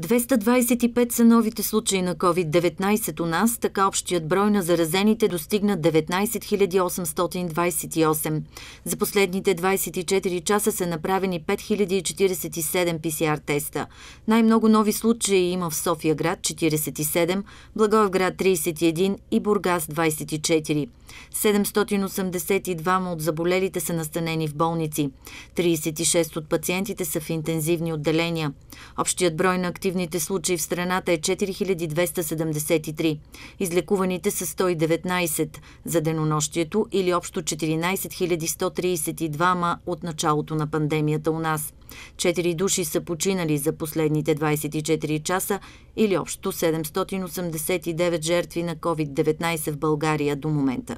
225 са новите случаи на COVID-19 у нас, така общият брой на заразените достигна 19 828. За последните 24 часа са направени 5047 ПСР теста. Най-много нови случаи има в София град 47, Благоевград 31 и Бургас 24. 782 от заболелите са настанени в болници. 36 от пациентите са в интензивни отделения. Общият брой на активните случаи в страната е 4273. Излекуваните са 119 за денонощието или общо 14132 от началото на пандемията у нас. Четири души са починали за последните 24 часа или общо 789 жертви на COVID-19 в България до момента.